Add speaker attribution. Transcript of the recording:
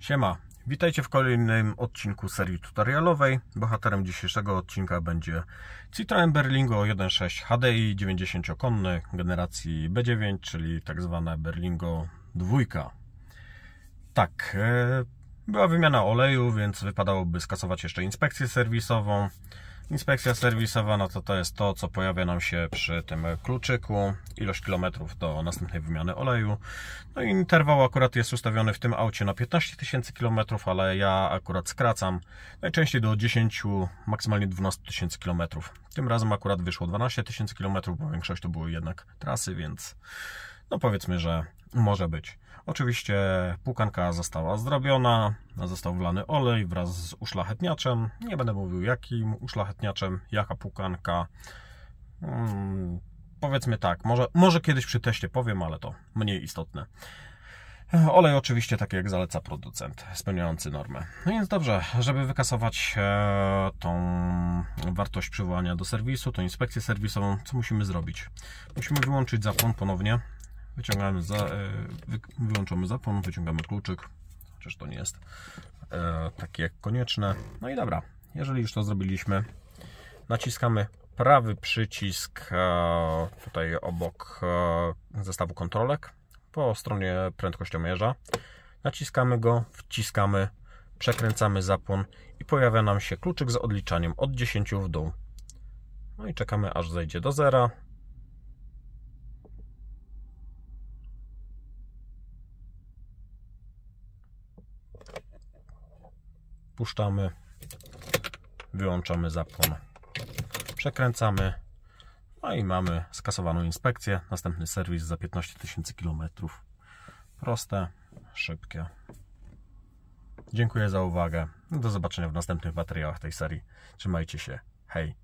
Speaker 1: Siema, witajcie w kolejnym odcinku serii tutorialowej. Bohaterem dzisiejszego odcinka będzie Citroen Berlingo 1.6 HDI 90-konny generacji B9, czyli tak zwane Berlingo 2. Tak, e, była wymiana oleju, więc wypadałoby skasować jeszcze inspekcję serwisową. Inspekcja serwisowa, no to to jest to, co pojawia nam się przy tym kluczyku, ilość kilometrów do następnej wymiany oleju. No i interwał akurat jest ustawiony w tym aucie na 15 tysięcy kilometrów, ale ja akurat skracam najczęściej do 10, maksymalnie 12 tysięcy kilometrów. Tym razem akurat wyszło 12 tysięcy kilometrów, bo większość to były jednak trasy, więc no powiedzmy, że może być. Oczywiście płukanka została zrobiona, został wlany olej wraz z uszlachetniaczem. Nie będę mówił jakim uszlachetniaczem, jaka płukanka Hmm, powiedzmy tak, może, może kiedyś przy teście powiem, ale to mniej istotne. Olej oczywiście taki jak zaleca producent, spełniający normę. No więc dobrze, żeby wykasować e, tą wartość przywołania do serwisu, tą inspekcję serwisową, co musimy zrobić? Musimy wyłączyć zapłon ponownie, Wyciągamy za, e, wy, wyłączamy zapłon, wyciągamy kluczyk, chociaż to nie jest e, takie jak konieczne. No i dobra, jeżeli już to zrobiliśmy, naciskamy prawy przycisk e, tutaj obok e, zestawu kontrolek po stronie prędkościomierza. Naciskamy go, wciskamy, przekręcamy zapłon i pojawia nam się kluczyk z odliczaniem od 10 w dół. No i czekamy aż zejdzie do zera. odpuszczamy, wyłączamy zapłon, przekręcamy, no i mamy skasowaną inspekcję, następny serwis za 15 tysięcy km. Proste, szybkie. Dziękuję za uwagę. Do zobaczenia w następnych materiałach tej serii. Trzymajcie się. Hej!